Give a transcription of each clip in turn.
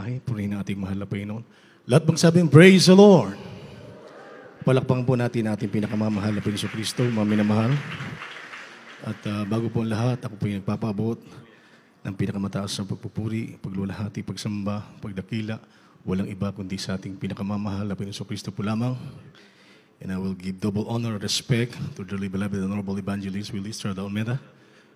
tayo. Punin natin mahal na Panginoon. Lahat bang sabihin, praise the Lord. Palakpang po natin ating pinakamamahal na Panginoon Kristo, maminamahal. At uh, bago po ang lahat, ako po yung nagpapabot ng pinakamataas na pagpupuri, paglulahati, pagsamba, pagdakila. Walang iba kundi sa ating pinakamamahal na Panginoon Kristo po lamang. And I will give double honor and respect to the beloved and honorable evangelist Willis Estrada Almeida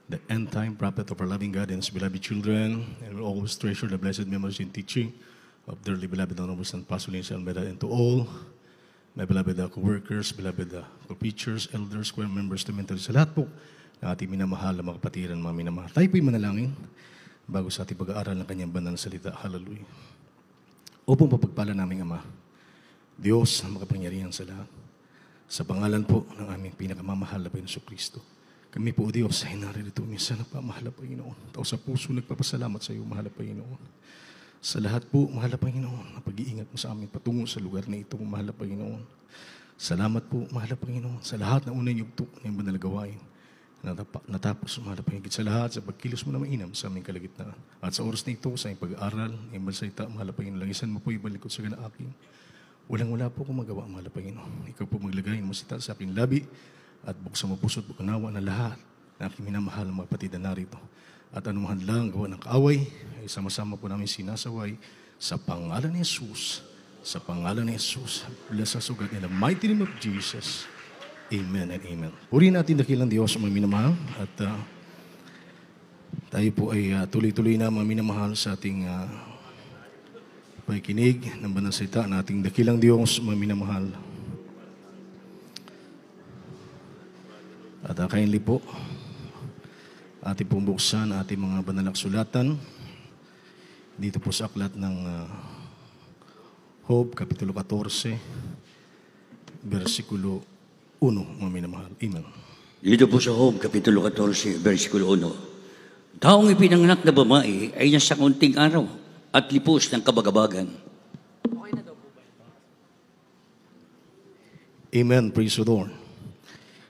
the end time prophet of our loving God and his beloved children, and will always treasure the blessed memories and teaching of dearly beloved honorable San Pasolin Almeida and to all my beloved uh, co-workers, beloved uh, co-preachers, elders, choir members, mentor sa lahat po ng ating minamahal na mga kapatiran, mga minamahal. Tayo po'y manalangin bago sa ating pag-aaral ng kanyang banal na salita. Hallelujah. Upong papagpala naming Ama, Diyos na makapangyarihan sa lahat, sa pangalan po ng aming pinakamamahal na Panginoon Kristo kami po, Diyos, ay naririto minsan na pa, mahal Panginoon. Tao sa puso, nagpapasalamat sa iyo, mahal Panginoon. Sa lahat po, mahal Panginoon, na pag-iingat mo sa amin patungo sa lugar na ito, mahal Panginoon. Salamat po, mahal Panginoon, sa lahat na unang yugto na yung banalagawain. Natapos, mahal Panginoon, sa lahat, sa pagkilos mo na mainam sa aming kalagitnaan. At sa oras na ito, sa iyong pag-aaral, iyong balsaita, mahal Panginoon, langisan mo po ibalikot sa gana ganaaking. Walang-wala po akong magawa, mahal Panginoon. Ikaw po maglagay mo sita sa akin labi at buksan mo puso puso't unawa na lahat na aking minamahal ng mga kapatid na narito. At anumahan lang gawa ng kaaway, ay sama-sama po namin sinasaway sa pangalan ni Jesus. Sa pangalan ni Jesus, bless us, O God, in the mighty name of Jesus. Amen and amen. Puri natin dakilang Diyos, mga minamahal. At uh, tayo po ay uh, tuloy-tuloy na mga minamahal sa ating uh, ah, pakikinig ng banasita na ating dakilang Diyos, mga minamahal. At uh, kindly po, ating pumbuksan ating mga banalak sulatan dito po sa aklat ng uh, Hob, Kapitulo 14, versikulo 1, mga minamahal. Amen. Dito po sa Hob, Kapitulo 14, versikulo 1, Taong ipinanganak na babae ay nasa kunting araw at lipos ng kabagabagan. Okay na daw po ba? Amen. Praise the Lord.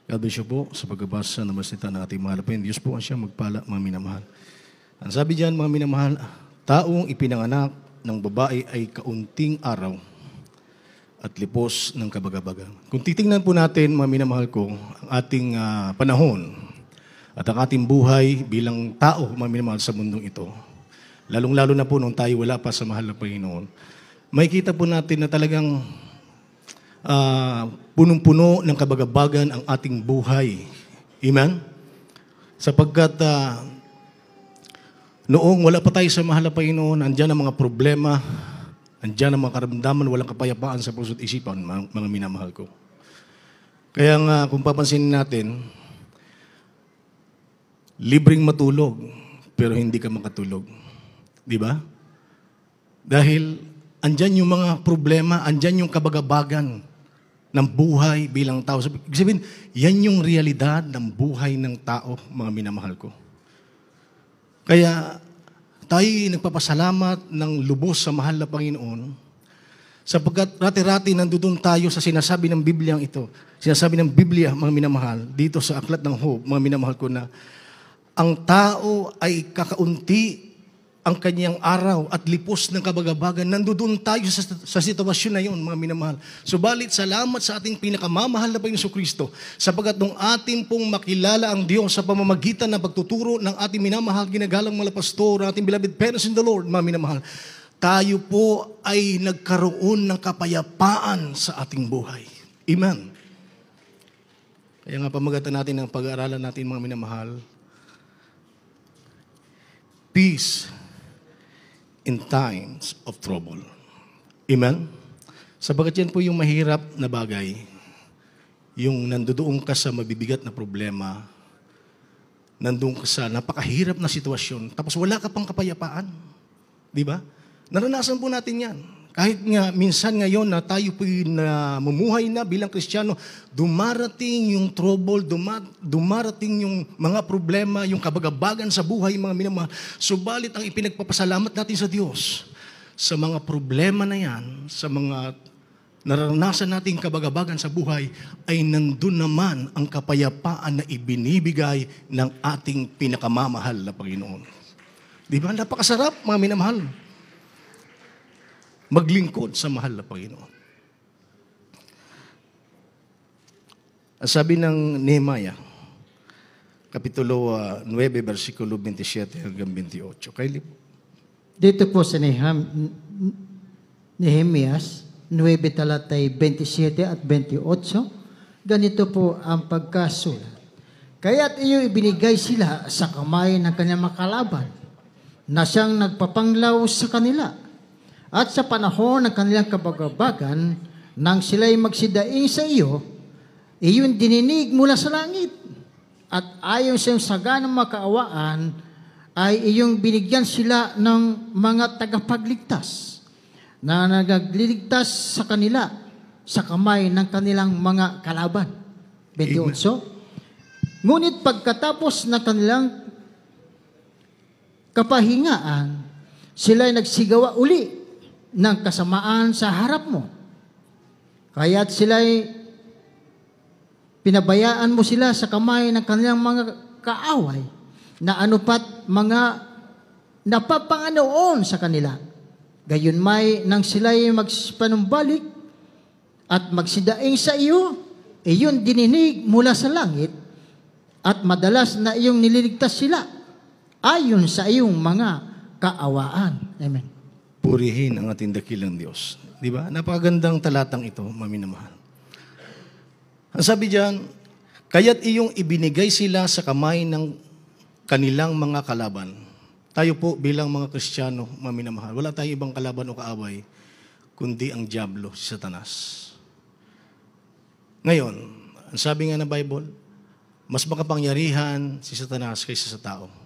God bless you po sa pagbabasa ng masita ng ating mahal. Pwede Diyos po ang siyang magpala, mga minamahal. Ang sabi diyan, mga minamahal, taong ipinanganak ng babae ay kaunting araw at lipos ng kabagabaga. Kung titingnan po natin, mga minamahal ko, ang ating uh, panahon at ang ating buhay bilang tao, mga minamahal, sa mundong ito, lalong-lalo na po nung tayo wala pa sa mahal na Panginoon, makikita po natin na talagang uh, punong-puno ng kabagabagan ang ating buhay. Amen? Sapagkat uh, noong wala pa tayo sa mahal na Panginoon, andyan ang mga problema, andyan ang mga karamdaman, walang kapayapaan sa puso't isipan, mga, mga minamahal ko. Kaya nga, kung papansinin natin, libreng matulog, pero hindi ka makatulog. Di ba? Dahil andyan yung mga problema, andyan yung kabagabagan ng buhay bilang tao. Ibig sabihin, yan yung realidad ng buhay ng tao, mga minamahal ko. Kaya tayo nagpapasalamat ng lubos sa mahal na Panginoon sapagkat rati-rati nandoon tayo sa sinasabi ng Biblia ito. Sinasabi ng Biblia, mga minamahal, dito sa Aklat ng Hope, mga minamahal ko na ang tao ay kakaunti ang kanyang araw at lipos ng kabagabagan. Nandoon tayo sa, sa sitwasyon na yon, mga minamahal. Subalit, salamat sa ating pinakamamahal na Panginoon Kristo sapagat nung atin pong makilala ang Diyos sa pamamagitan ng pagtuturo ng ating minamahal, ginagalang mga pastor, ating beloved parents in the Lord, mga minamahal, tayo po ay nagkaroon ng kapayapaan sa ating buhay. Amen. Kaya nga pamagatan natin ng pag-aaralan natin mga minamahal, Peace in times of trouble. Amen? Sabagat yan po yung mahirap na bagay, yung nandoon ka sa mabibigat na problema, nandoon ka sa napakahirap na sitwasyon, tapos wala ka pang kapayapaan. Di ba? Naranasan po natin yan. Kahit nga minsan ngayon na tayo po na mumuhay na bilang Kristiyano, dumarating yung trouble, duma, dumarating yung mga problema, yung kabagabagan sa buhay, mga minamahal. Subalit ang ipinagpapasalamat natin sa Diyos sa mga problema na yan, sa mga naranasan nating kabagabagan sa buhay, ay nandun naman ang kapayapaan na ibinibigay ng ating pinakamamahal na Panginoon. Di ba? Napakasarap, mga minamahal maglingkod sa mahal na Panginoon. Ang sabi ng Nehemiah, Kapitulo 9, ah, versikulo 27 hanggang 28. Kylie po. Dito po sa Nehemiah, Nehemias 9 talatay 27 at 28, ganito po ang pagkasulat. Kaya't iyo ibinigay sila sa kamay ng kanyang makalaban na siyang nagpapanglaw sa kanila at sa panahon ng kanilang kabagabagan, nang sila'y magsidaing sa iyo, iyon dininig mula sa langit. At ayon sa iyong saganang makaawaan, ay iyong binigyan sila ng mga tagapagligtas na nagagligtas sa kanila sa kamay ng kanilang mga kalaban. 28. Ngunit pagkatapos na kanilang kapahingaan, sila'y nagsigawa uli ng kasamaan sa harap mo. Kaya't sila'y pinabayaan mo sila sa kamay ng kanilang mga kaaway na anupat mga napapanganoon sa kanila. Gayon may nang sila'y magpanumbalik at magsidaing sa iyo, iyon dininig mula sa langit at madalas na iyong nililigtas sila ayon sa iyong mga kaawaan. Amen purihin ang ating dakilang Diyos. Di ba? Napakagandang talatang ito, maminamahal. Ang sabi diyan, kaya't iyong ibinigay sila sa kamay ng kanilang mga kalaban. Tayo po bilang mga Kristiyano, maminamahal, wala tayong ibang kalaban o kaaway, kundi ang Diablo, si Satanas. Ngayon, ang sabi nga ng Bible, mas makapangyarihan si Satanas kaysa sa tao.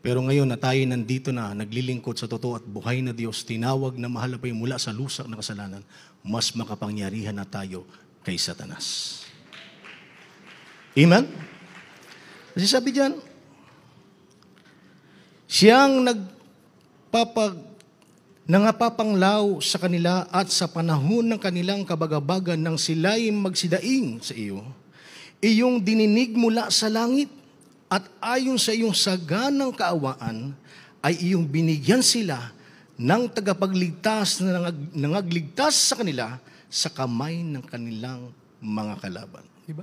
Pero ngayon na tayo nandito na, naglilingkod sa totoo at buhay na Diyos, tinawag na mahalapay mula sa lusak na kasalanan, mas makapangyarihan na tayo kay Satanas. Amen? Kasi sabi diyan, siyang nagpapag nangapapanglaw sa kanila at sa panahon ng kanilang kabagabagan nang sila'y magsidaing sa iyo, iyong dininig mula sa langit at ayon sa iyong saganang kaawaan, ay iyong binigyan sila ng tagapagligtas na nangag, nangagligtas sa kanila sa kamay ng kanilang mga kalaban. Di ba?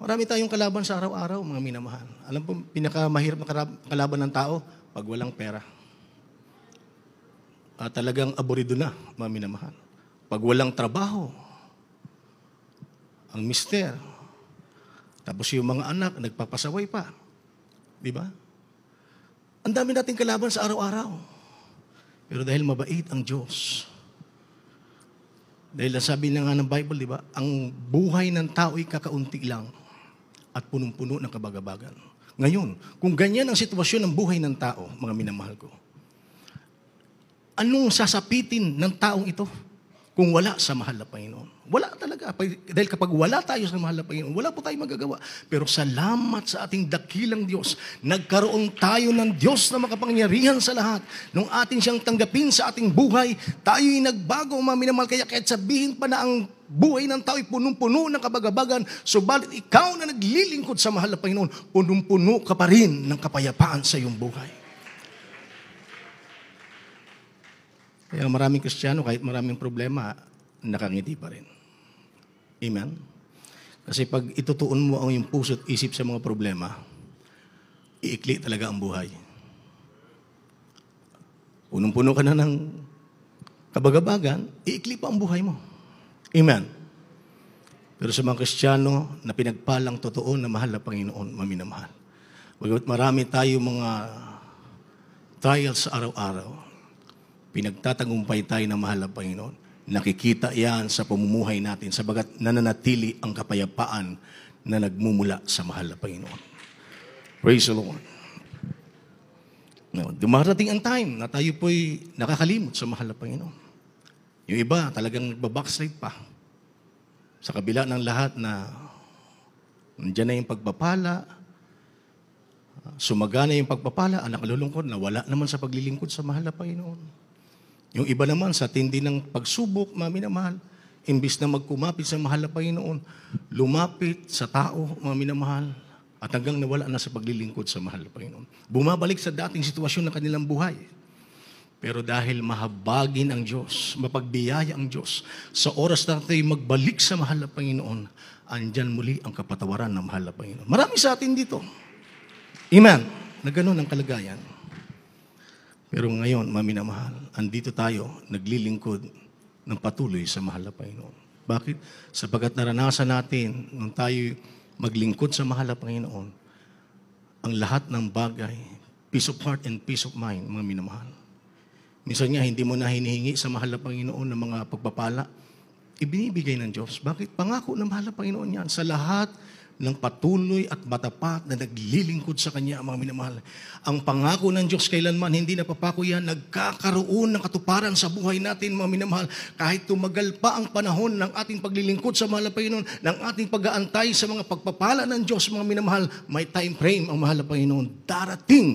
Marami tayong kalaban sa araw-araw, mga minamahal. Alam po, pinakamahirap na kalaban ng tao, pag walang pera. Ah, talagang aborido na, mga minamahal. Pag walang trabaho, ang mister, tapos yung mga anak, nagpapasaway pa. Di ba? Ang dami nating kalaban sa araw-araw. Pero dahil mabait ang Diyos. Dahil sabi na nga ng Bible, di ba? Ang buhay ng tao ay kakaunti lang at punong-puno ng kabagabagan. Ngayon, kung ganyan ang sitwasyon ng buhay ng tao, mga minamahal ko, anong sasapitin ng taong ito? kung wala sa mahal na Panginoon. Wala talaga. Dahil kapag wala tayo sa mahal na Panginoon, wala po tayo magagawa. Pero salamat sa ating dakilang Diyos. Nagkaroon tayo ng Diyos na makapangyarihan sa lahat. Nung atin siyang tanggapin sa ating buhay, tayo'y nagbago, mga minamahal. Kaya kahit sabihin pa na ang buhay ng tao'y punong-puno ng kabagabagan, subalit ikaw na naglilingkod sa mahal na Panginoon, punong-puno ka pa rin ng kapayapaan sa iyong buhay. Kaya maraming Kristiyano, kahit maraming problema, nakangiti pa rin. Amen? Kasi pag itutuon mo ang iyong puso at isip sa mga problema, iikli talaga ang buhay. Punong-puno ka na ng kabagabagan, iikli pa ang buhay mo. Amen? Pero sa mga Kristiyano na pinagpalang totoo na mahal na Panginoon, maminamahal. Pagkat marami tayo mga trials araw-araw, Pinagtatagumpay tayo ng mahal na Panginoon. Nakikita yan sa pamumuhay natin sabagat nananatili ang kapayapaan na nagmumula sa mahal na Panginoon. Praise the Lord. Now, dumarating ang time na tayo po'y nakakalimot sa mahal na Panginoon. Yung iba talagang babackslide pa. Sa kabila ng lahat na nandiyan na yung pagpapala, sumagana yung pagpapala, ang nakalulungkod na wala naman sa paglilingkod sa mahal na Panginoon. Yung iba naman sa tindi ng pagsubok, maminamahal, imbis na magkumapit sa mahal na Panginoon, lumapit sa tao, maminamahal, at hanggang nawala na sa paglilingkod sa mahal na Panginoon. Bumabalik sa dating sitwasyon ng kanilang buhay. Pero dahil mahabagin ang Diyos, mapagbiyaya ang Diyos, sa oras na tayo magbalik sa mahal na Panginoon, andyan muli ang kapatawaran ng mahal na Panginoon. Marami sa atin dito. Amen. Na ganun ang kalagayan. Pero ngayon, maminamahal, andito tayo, naglilingkod ng patuloy sa mahal na Panginoon. Bakit? Sapagat naranasan natin, nung tayo maglingkod sa mahal na Panginoon, ang lahat ng bagay, peace of heart and peace of mind, mga minamahal. Minsan nga, hindi mo na hinihingi sa mahal na Panginoon ng mga pagpapala, ibinibigay ng Diyos. Bakit? Pangako ng mahal na Panginoon yan. Sa lahat ng patuloy at matapat na naglilingkod sa Kanya, ang mga minamahal. Ang pangako ng Diyos kailanman hindi napapako yan, nagkakaroon ng katuparan sa buhay natin, mga minamahal. Kahit tumagal pa ang panahon ng ating paglilingkod sa mahal na Panginoon, ng ating pag-aantay sa mga pagpapala ng Diyos, mga minamahal, may time frame ang mahal na Panginoon. Darating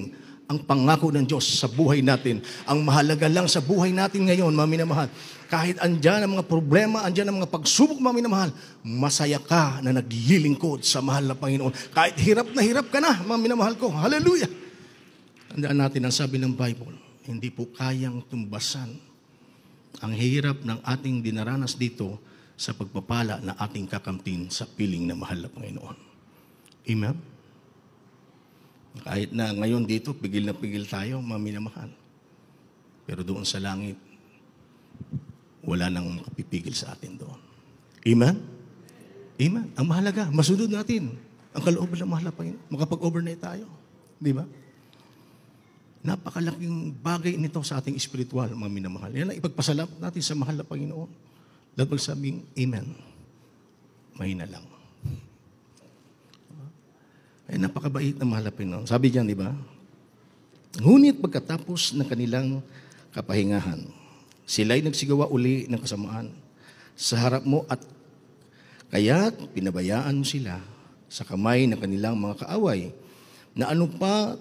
ang pangako ng Diyos sa buhay natin. Ang mahalaga lang sa buhay natin ngayon, mami na mahal, kahit andyan ang mga problema, andyan ang mga pagsubok, mami na mahal, masaya ka na naglilingkod sa mahal na Panginoon. Kahit hirap na hirap ka na, mami na mahal ko. Hallelujah! Tandaan natin ang sabi ng Bible, hindi po kayang tumbasan ang hirap ng ating dinaranas dito sa pagpapala na ating kakamtin sa piling na mahal na Panginoon. Amen? Kahit na ngayon dito, pigil na pigil tayo, maminamahal. Pero doon sa langit, wala nang makapipigil sa atin doon. Amen? Amen. Ang mahalaga, masunod natin. Ang kalooban ng mahalaga, Panginoon. Makapag-overnight tayo. Di ba? Napakalaking bagay nito sa ating spiritual, mga minamahal. Yan ang ipagpasalamat natin sa mahal na Panginoon. Dapat sabing, Amen. Mahina lang. Ay, napakabait na mahal na Panginoon. Sabi diyan, di ba? Ngunit pagkatapos ng kanilang kapahingahan, sila'y nagsigawa uli ng kasamaan sa harap mo at kaya pinabayaan mo sila sa kamay ng kanilang mga kaaway na ano pa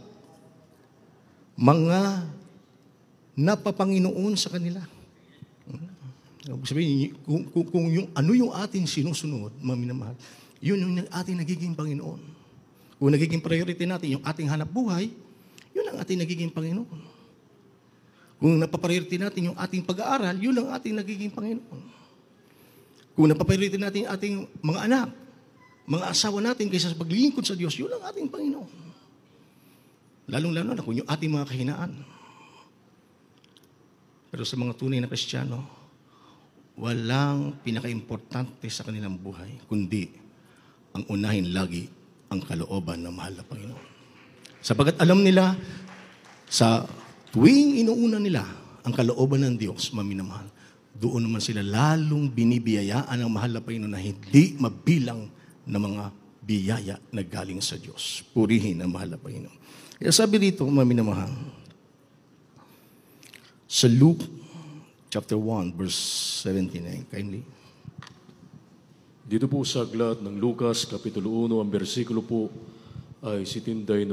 mga napapanginoon sa kanila. Sabihin, kung, kung, kung yung, ano yung ating sinusunod, mga minamahal, yun yung ating nagiging Panginoon. Kung nagiging priority natin yung ating hanap buhay, yun ang ating nagiging Panginoon. Kung napapriority natin yung ating pag-aaral, yun ang ating nagiging Panginoon. Kung napapriority natin ating mga anak, mga asawa natin kaysa sa paglilingkod sa Diyos, yun ang ating Panginoon. Lalong-lalo na kung yung ating mga kahinaan. Pero sa mga tunay na Kristiyano, walang pinaka-importante sa kanilang buhay, kundi ang unahin lagi ang kalooban ng mahal na Panginoon. Sapagat alam nila, sa tuwing inuuna nila ang kalooban ng Diyos, maminamahal, doon naman sila lalong binibiyayaan ng mahal na Panginoon na hindi mabilang ng mga biyaya na galing sa Diyos. Purihin ang mahal na Panginoon. Kaya sabi dito, maminamahal, sa Luke chapter 1, verse 79, kindly. Dito po sa aklat ng Lucas, Kapitulo 1, ang bersikulo po ay 79.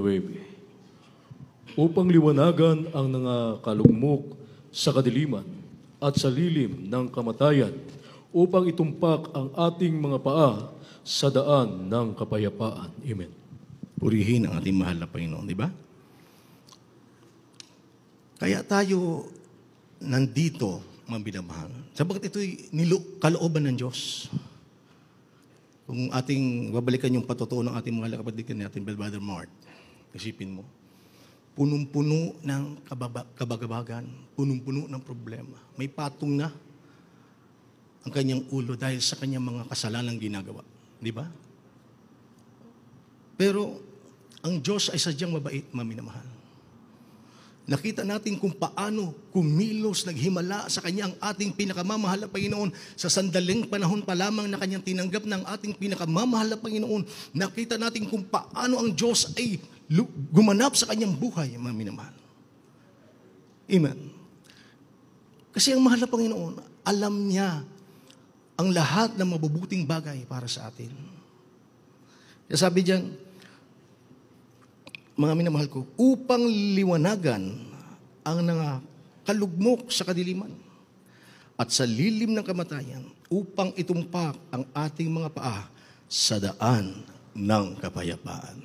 Upang liwanagan ang nangakalugmok sa kadiliman at sa lilim ng kamatayan, upang itumpak ang ating mga paa sa daan ng kapayapaan. Amen. Purihin ang ating mahal na Panginoon, di ba? Kaya tayo nandito, mga binamahal. Sabagat ito'y nilo, kalooban ng Diyos kung ating babalikan yung patotoo ng ating mga kapatid natin, Brother Mart, isipin mo, punong-puno ng kabagabagan, punong-puno ng problema. May patong na ang kanyang ulo dahil sa kanyang mga kasalanang ginagawa. Di ba? Pero ang Diyos ay sadyang mabait, maminamahal nakita natin kung paano kumilos, naghimala sa Kanya ang ating pinakamamahal na Panginoon. Sa sandaling panahon pa lamang na Kanyang tinanggap ng ating pinakamamahal na Panginoon, nakita natin kung paano ang Diyos ay gumanap sa Kanyang buhay, mga minamahal. Amen. Kasi ang mahal na Panginoon, alam niya ang lahat ng mabubuting bagay para sa atin. Kaya sabi diyan, mga minamahal ko, upang liwanagan ang kalugmok sa kadiliman at sa lilim ng kamatayan upang itumpak ang ating mga paa sa daan ng kapayapaan.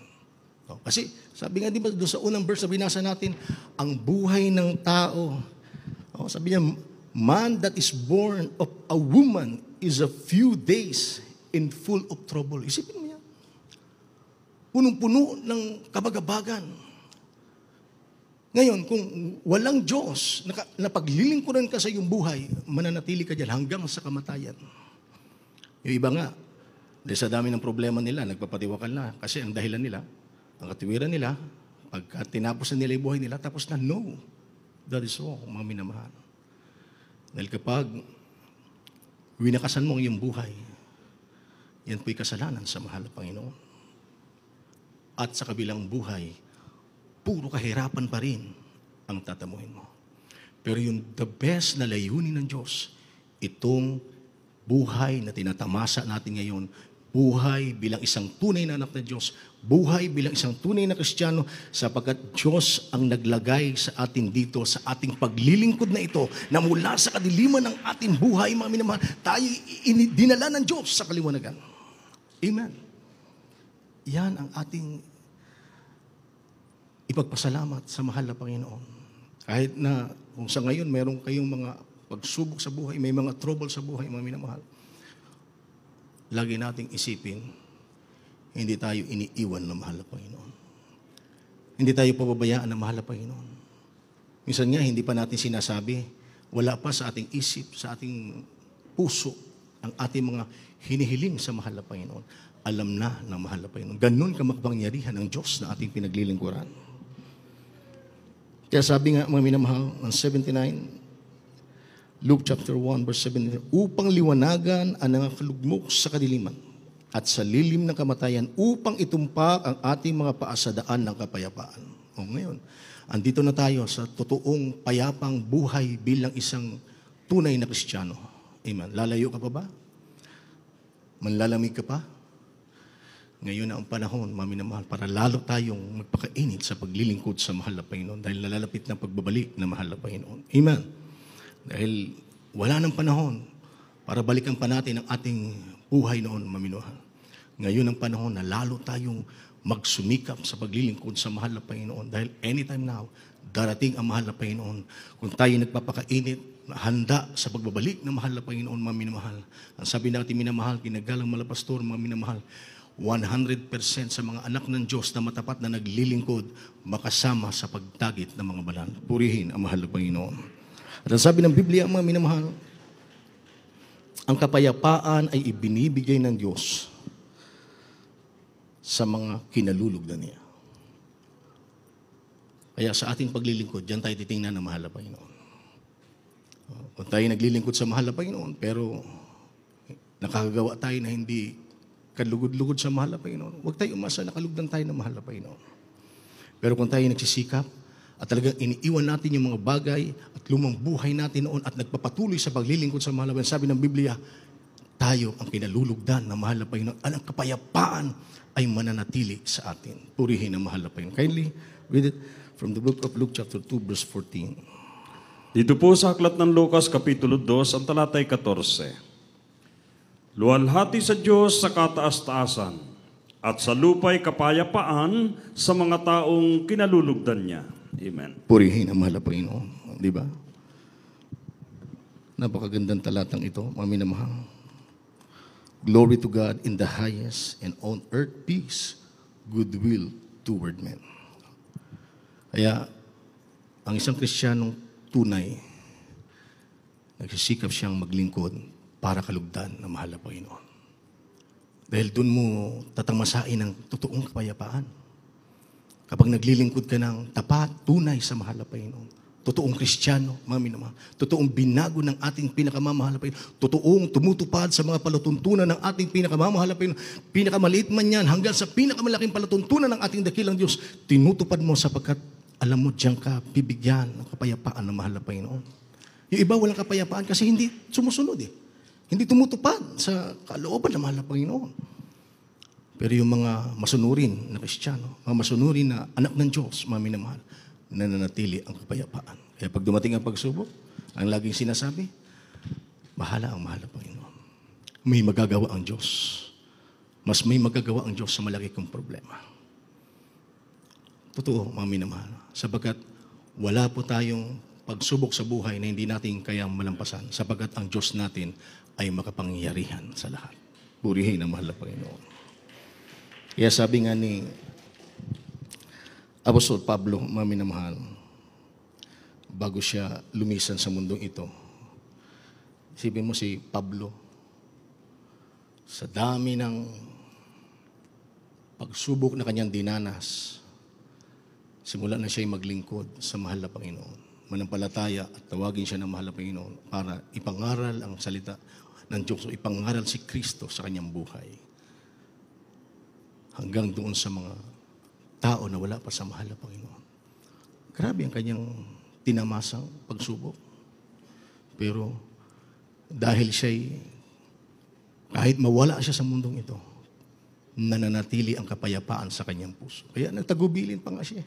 Kasi sabi nga di ba doon sa unang verse na binasa natin, ang buhay ng tao, no? sabi niya, man that is born of a woman is a few days in full of trouble. Isipin punong-puno ng kabagabagan. Ngayon, kung walang Diyos na paglilingkuran ka sa iyong buhay, mananatili ka dyan hanggang sa kamatayan. Yung iba nga, dahil sa dami ng problema nila, nagpapatiwakal na. Kasi ang dahilan nila, ang katiwiran nila, pagka tinapos na nila yung buhay nila, tapos na, no. That is all, mga minamahal. Dahil kapag winakasan mo ang iyong buhay, yan po'y kasalanan sa mahal na Panginoon at sa kabilang buhay, puro kahirapan pa rin ang tatamuhin mo. Pero yung the best na layunin ng Diyos, itong buhay na tinatamasa natin ngayon, buhay bilang isang tunay na anak ng Diyos, buhay bilang isang tunay na Kristiyano, sapagkat Diyos ang naglagay sa atin dito, sa ating paglilingkod na ito, na mula sa kadiliman ng ating buhay, mga minamahal, tayo dinala ng Diyos sa kaliwanagan. Amen. Yan ang ating ipagpasalamat sa mahal na Panginoon. Kahit na kung sa ngayon meron kayong mga pagsubok sa buhay, may mga trouble sa buhay, mga minamahal, lagi nating isipin, hindi tayo iniiwan ng mahal na Panginoon. Hindi tayo pababayaan ng mahal na Panginoon. Minsan nga, hindi pa natin sinasabi, wala pa sa ating isip, sa ating puso, ang ating mga hinihiling sa mahal na Panginoon. Alam na ng mahal na Panginoon. Ganun kamakapangyarihan ng Diyos na ating pinaglilingkuran. Kaya sabi nga mga minamahal, 79, Luke chapter 1 verse 79, upang liwanagan ang nangakalugmok sa kadiliman at sa lilim ng kamatayan upang itumpak ang ating mga paasadaan ng kapayapaan. O ngayon, andito na tayo sa totoong payapang buhay bilang isang tunay na Kristiyano. Amen. Lalayo ka pa ba? Manlalamig ka pa? Ngayon na ang panahon, maminamahal, para lalo tayong magpakainit sa paglilingkod sa mahal na Panginoon dahil nalalapit na pagbabalik ng mahal na Panginoon. Amen. Dahil wala ng panahon para balikan pa natin ang ating buhay noon, maminuhan. Ngayon ang panahon na lalo tayong magsumikap sa paglilingkod sa mahal na Panginoon dahil anytime now, darating ang mahal na Panginoon. Kung tayo nagpapakainit, handa sa pagbabalik ng mahal na Panginoon, mga Ang sabi natin, minamahal, pinagalang malapastor, mga 100% sa mga anak ng Diyos na matapat na naglilingkod makasama sa pagtagit ng mga balan. Purihin ang mahal ng Panginoon. At ang sabi ng Biblia, mga minamahal, ang kapayapaan ay ibinibigay ng Diyos sa mga kinalulugdan niya. Kaya sa ating paglilingkod, diyan tayo titingnan ng mahal na Panginoon. Kung tayo naglilingkod sa mahal na Panginoon, pero nakakagawa tayo na hindi kalugod-lugod sa mahal na Panginoon. Huwag tayo umasa, nakalugdan tayo ng mahal na Panginoon. Pero kung tayo nagsisikap, at talagang iniiwan natin yung mga bagay at lumang buhay natin noon at nagpapatuloy sa paglilingkod sa mahal na Sabi ng Biblia, tayo ang kinalulugdan ng mahal na Panginoon at ang kapayapaan ay mananatili sa atin. Purihin ang mahal na Panginoon. Kindly read it from the book of Luke chapter 2 verse 14. Dito po sa aklat ng Lucas Kapitulo 2, ang talatay 14. Luwalhati sa Diyos sa kataas-taasan at sa lupay kapayapaan sa mga taong kinalulugdan niya. Amen. Purihin ang mahal na Panginoon. Di ba? Napakagandang talatang ito, mga minamahal. Glory to God in the highest and on earth peace, goodwill toward men. Kaya, ang isang Kristiyanong tunay, nagsisikap siyang maglingkod para kalugdan ng mahal na Panginoon. Dahil doon mo tatamasain ang totoong kapayapaan. Kapag naglilingkod ka ng tapat, tunay sa mahal na Panginoon. Totoong Kristiyano, mga minamahal. Totoong binago ng ating pinakamamahal na Panginoon. Totoong tumutupad sa mga palatuntunan ng ating pinakamamahal na Panginoon. Pinakamaliit man yan hanggang sa pinakamalaking palatuntunan ng ating dakilang Diyos. Tinutupad mo sapagkat alam mo diyan ka bibigyan ng kapayapaan ng mahal na Panginoon. Yung iba walang kapayapaan kasi hindi sumusunod eh. Hindi tumutupad sa kalooban ng mahal na Panginoon. Pero yung mga masunurin na Kristiyano, mga masunurin na anak ng Diyos, mga minamahal, nananatili ang kapayapaan. Kaya pag dumating ang pagsubok, ang laging sinasabi, bahala ang mahal na Panginoon. May magagawa ang Diyos. Mas may magagawa ang Diyos sa malaki kong problema. Totoo, mga minamahal. Sabagat wala po tayong pagsubok sa buhay na hindi natin kayang malampasan. sapagkat ang Diyos natin ay makapangyarihan sa lahat. Purihin ang mahal na Panginoon. Kaya sabi nga ni Apostol Pablo, mami na mahal, bago siya lumisan sa mundong ito, isipin mo si Pablo, sa dami ng pagsubok na kanyang dinanas, simula na siya'y maglingkod sa mahal na Panginoon. Manampalataya at tawagin siya ng mahal na Panginoon para ipangaral ang salita ng Diyos o ipangaral si Kristo sa kanyang buhay. Hanggang doon sa mga tao na wala pa sa mahal na Panginoon. Grabe ang kanyang tinamasang pagsubok. Pero dahil siya'y kahit mawala siya sa mundong ito, nananatili ang kapayapaan sa kanyang puso. Kaya natagubilin pa nga siya.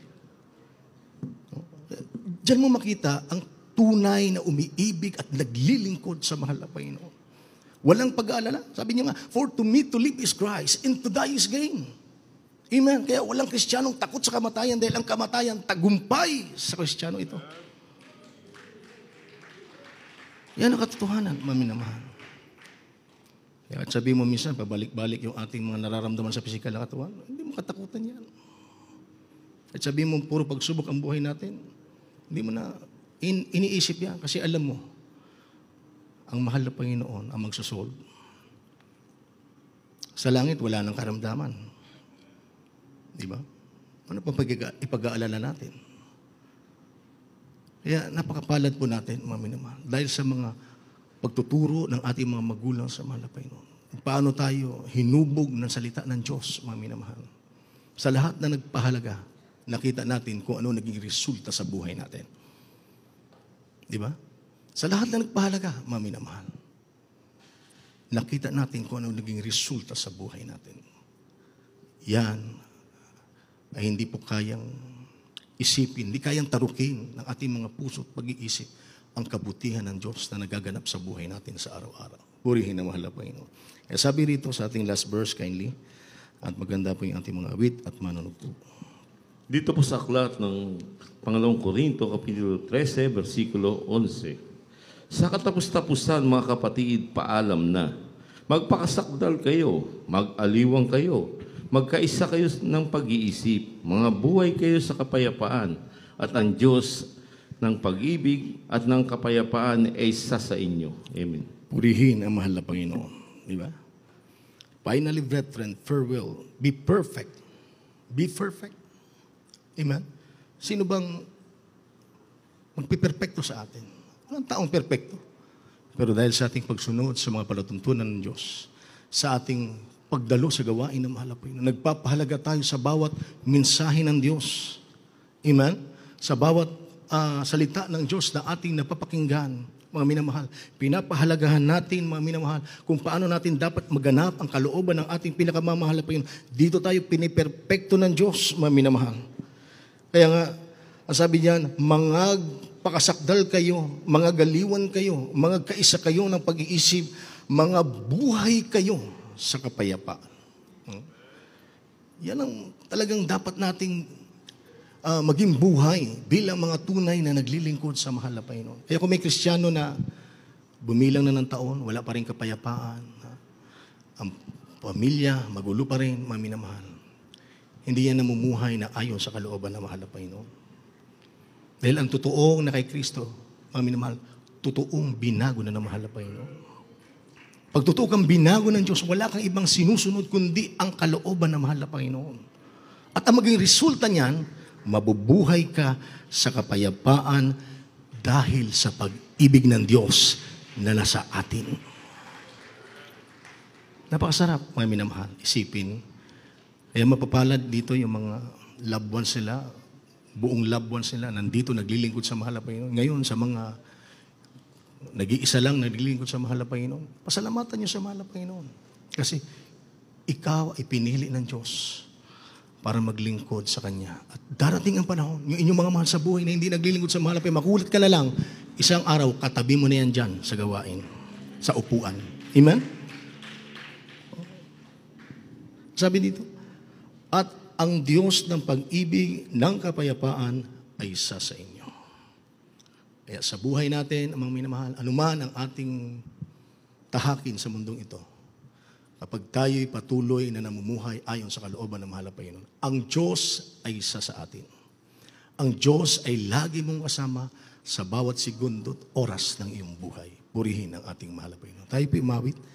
Diyan mo makita ang tunay na umiibig at naglilingkod sa mahal na Panginoon. Walang pag-aalala. Sabi niya nga, for to me to live is Christ and to die is gain. Amen. Kaya walang kristyanong takot sa kamatayan dahil ang kamatayan tagumpay sa kristyano ito. Yan ang katotohanan, maminamahan. Kaya at sabi mo minsan, pabalik-balik yung ating mga nararamdaman sa pisikal na katawan, hindi mo katakutan yan. At sabi mo, puro pagsubok ang buhay natin, hindi mo na in, iniisip yan kasi alam mo, ang mahal na Panginoon ang magsusolve. Sa langit, wala nang karamdaman. Di ba? Ano pang ipag-aalala natin? Kaya napakapalad po natin, mga minamahal, dahil sa mga pagtuturo ng ating mga magulang sa mahal na Panginoon. Paano tayo hinubog ng salita ng Diyos, mga minamahal. Sa lahat na nagpahalaga, nakita natin kung ano naging resulta sa buhay natin. Di ba? Sa lahat na nagpahalaga, maminamahal. Nakita natin kung anong naging resulta sa buhay natin. Yan ay hindi po kayang isipin, hindi kayang tarukin ng ating mga puso at pag-iisip ang kabutihan ng Diyos na nagaganap sa buhay natin sa araw-araw. Purihin na mahal na Panginoon. Kaya sabi rito sa ating last verse, kindly, at maganda po yung ating mga awit at manunugtog. Dito po sa aklat ng Pangalawang Korinto, Kapitulo 13, versikulo 11. Sa katapos-tapusan, mga kapatid, paalam na. Magpakasakdal kayo, mag-aliwang kayo, magkaisa kayo ng pag-iisip, mga buhay kayo sa kapayapaan, at ang Diyos ng pag-ibig at ng kapayapaan ay isa sa inyo. Amen. Purihin ang mahal na Panginoon. Di ba? Finally, brethren, farewell. Be perfect. Be perfect. Amen. Sino bang magpiperfecto sa atin? Ang taong perpekto. Pero dahil sa ating pagsunod sa mga palatuntunan ng Diyos, sa ating pagdalo sa gawain ng po mahalapain, nagpapahalaga tayo sa bawat mensahe ng Diyos. Amen? Sa bawat uh, salita ng Diyos na ating napapakinggan, mga minamahal. Pinapahalagahan natin, mga minamahal, kung paano natin dapat maganap ang kalooban ng ating pinakamamahal na Panginoon. Dito tayo piniperpekto ng Diyos, mga minamahal. Kaya nga, ang sabi niyan, mga pakasakdal kayo, mga galiwan kayo, mga kaisa kayo ng pag-iisip, mga buhay kayo sa kapayapaan. Hmm? Yan ang talagang dapat nating uh, maging buhay bilang mga tunay na naglilingkod sa mahal na Panginoon. Kaya kung may Kristiyano na bumilang na ng taon, wala pa rin kapayapaan, ang pamilya, magulo pa rin, maminamahal. Hindi yan namumuhay na ayon sa kalooban ng mahal na Panginoon. Dahil ang totoong na kay Kristo, mga minamahal, totoong binago na ng mahal na Panginoon. Pag totoo kang binago ng Diyos, wala kang ibang sinusunod kundi ang kalooban ng mahal na Panginoon. At ang maging resulta niyan, mabubuhay ka sa kapayapaan dahil sa pag-ibig ng Diyos na nasa atin. Napakasarap, mga minamahal, isipin. Kaya mapapalad dito yung mga loved ones nila, buong loved ones nila nandito naglilingkod sa mahal na Panginoon. Ngayon, sa mga nag-iisa lang naglilingkod sa mahal na Panginoon, pasalamatan niyo sa mahal na Panginoon. Kasi ikaw ay pinili ng Diyos para maglingkod sa Kanya. At darating ang panahon, yung inyong mga mahal sa buhay na hindi naglilingkod sa mahal, na Panginoon, makulat ka na lang, isang araw, katabi mo na yan dyan sa gawain, sa upuan. Amen? Sabi dito, at ang Diyos ng pag-ibig ng kapayapaan ay isa sa inyo. Kaya sa buhay natin, amang minamahal, anuman ang ating tahakin sa mundong ito, kapag tayo'y patuloy na namumuhay ayon sa kalooban ng mahal na Panginoon, ang Diyos ay isa sa atin. Ang Diyos ay lagi mong kasama sa bawat segundo at oras ng iyong buhay. Purihin ang ating mahal na Panginoon. Tayo po imawit.